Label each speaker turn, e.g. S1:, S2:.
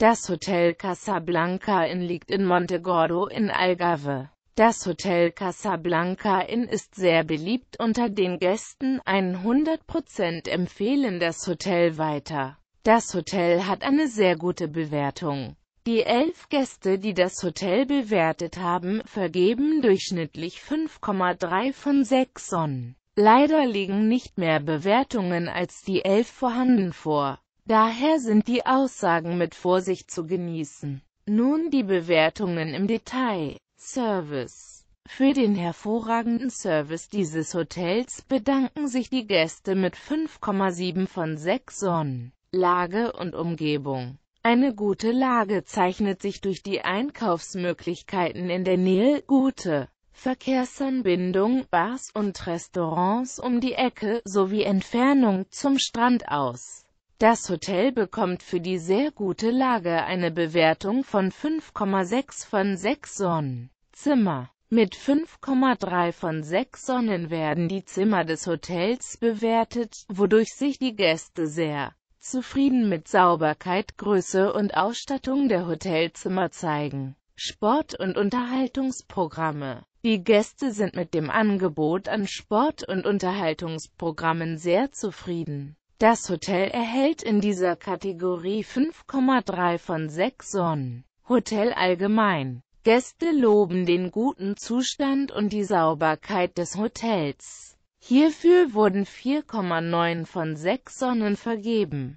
S1: Das Hotel Casablanca Inn liegt in Montegordo in Algarve. Das Hotel Casablanca Inn ist sehr beliebt unter den Gästen, 100% empfehlen das Hotel weiter. Das Hotel hat eine sehr gute Bewertung. Die elf Gäste, die das Hotel bewertet haben, vergeben durchschnittlich 5,3 von 6 Sonnen. Leider liegen nicht mehr Bewertungen als die elf vorhanden vor. Daher sind die Aussagen mit Vorsicht zu genießen. Nun die Bewertungen im Detail. Service Für den hervorragenden Service dieses Hotels bedanken sich die Gäste mit 5,7 von 6 Sonnen. Lage und Umgebung eine gute Lage zeichnet sich durch die Einkaufsmöglichkeiten in der Nähe, gute Verkehrsanbindung, Bars und Restaurants um die Ecke sowie Entfernung zum Strand aus. Das Hotel bekommt für die sehr gute Lage eine Bewertung von 5,6 von 6 Sonnen. Zimmer mit 5,3 von 6 Sonnen werden die Zimmer des Hotels bewertet, wodurch sich die Gäste sehr zufrieden mit Sauberkeit, Größe und Ausstattung der Hotelzimmer zeigen. Sport- und Unterhaltungsprogramme Die Gäste sind mit dem Angebot an Sport- und Unterhaltungsprogrammen sehr zufrieden. Das Hotel erhält in dieser Kategorie 5,3 von 6 Sonnen. Hotel allgemein. Gäste loben den guten Zustand und die Sauberkeit des Hotels. Hierfür wurden 4,9 von 6 Sonnen vergeben.